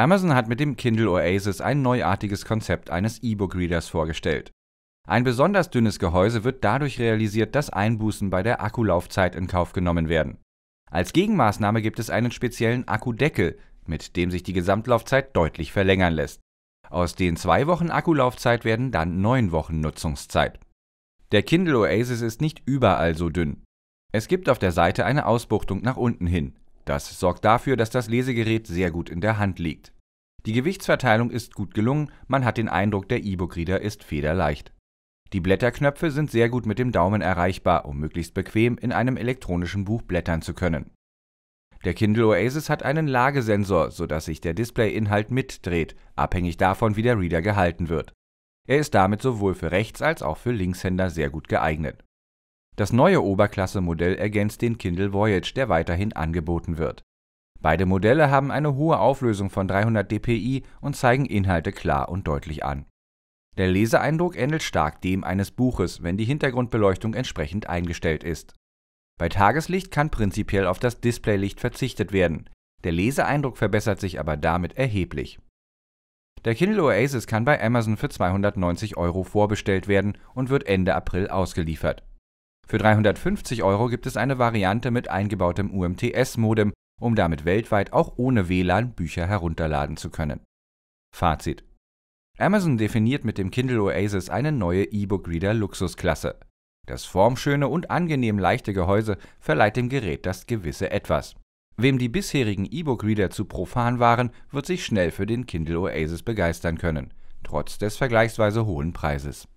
Amazon hat mit dem Kindle Oasis ein neuartiges Konzept eines E-Book-Readers vorgestellt. Ein besonders dünnes Gehäuse wird dadurch realisiert, dass Einbußen bei der Akkulaufzeit in Kauf genommen werden. Als Gegenmaßnahme gibt es einen speziellen Akkudeckel, mit dem sich die Gesamtlaufzeit deutlich verlängern lässt. Aus den zwei Wochen Akkulaufzeit werden dann neun Wochen Nutzungszeit. Der Kindle Oasis ist nicht überall so dünn. Es gibt auf der Seite eine Ausbuchtung nach unten hin. Das sorgt dafür, dass das Lesegerät sehr gut in der Hand liegt. Die Gewichtsverteilung ist gut gelungen, man hat den Eindruck, der E-Book-Reader ist federleicht. Die Blätterknöpfe sind sehr gut mit dem Daumen erreichbar, um möglichst bequem in einem elektronischen Buch blättern zu können. Der Kindle Oasis hat einen Lagesensor, sodass sich der Displayinhalt mitdreht, abhängig davon, wie der Reader gehalten wird. Er ist damit sowohl für Rechts- als auch für Linkshänder sehr gut geeignet. Das neue Oberklasse-Modell ergänzt den Kindle Voyage, der weiterhin angeboten wird. Beide Modelle haben eine hohe Auflösung von 300 dpi und zeigen Inhalte klar und deutlich an. Der Leseeindruck ähnelt stark dem eines Buches, wenn die Hintergrundbeleuchtung entsprechend eingestellt ist. Bei Tageslicht kann prinzipiell auf das Displaylicht verzichtet werden. Der Leseeindruck verbessert sich aber damit erheblich. Der Kindle Oasis kann bei Amazon für 290 Euro vorbestellt werden und wird Ende April ausgeliefert. Für 350 Euro gibt es eine Variante mit eingebautem UMTS-Modem, um damit weltweit auch ohne WLAN Bücher herunterladen zu können. Fazit. Amazon definiert mit dem Kindle Oasis eine neue E-Book-Reader Luxusklasse. Das formschöne und angenehm leichte Gehäuse verleiht dem Gerät das gewisse Etwas. Wem die bisherigen E-Book-Reader zu profan waren, wird sich schnell für den Kindle Oasis begeistern können, trotz des vergleichsweise hohen Preises.